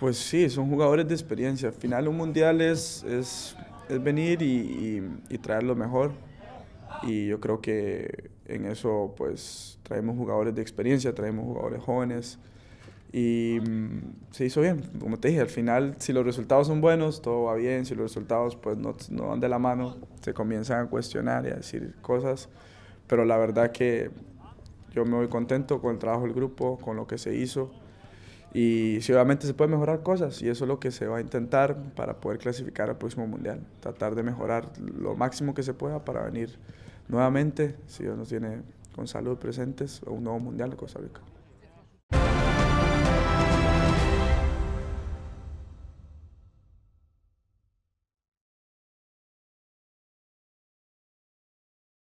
Pues sí, son jugadores de experiencia. Al final un mundial es, es, venir y, y, traer lo mejor. Y yo creo que en eso pues traemos jugadores de experiencia, traemos jugadores jóvenes. Y mm, se hizo bien, como te dije, al final si los resultados son buenos, todo va bien, si los resultados pues no, no van de la mano, se comienzan a cuestionar y a decir cosas, pero la verdad que yo me voy contento con el trabajo del grupo, con lo que se hizo. Y si obviamente se puede mejorar cosas, y eso es lo que se va a intentar para poder clasificar al próximo mundial. Tratar de mejorar lo máximo que se pueda para venir nuevamente, si Dios nos tiene con salud presentes, a un nuevo mundial de Costa Rica.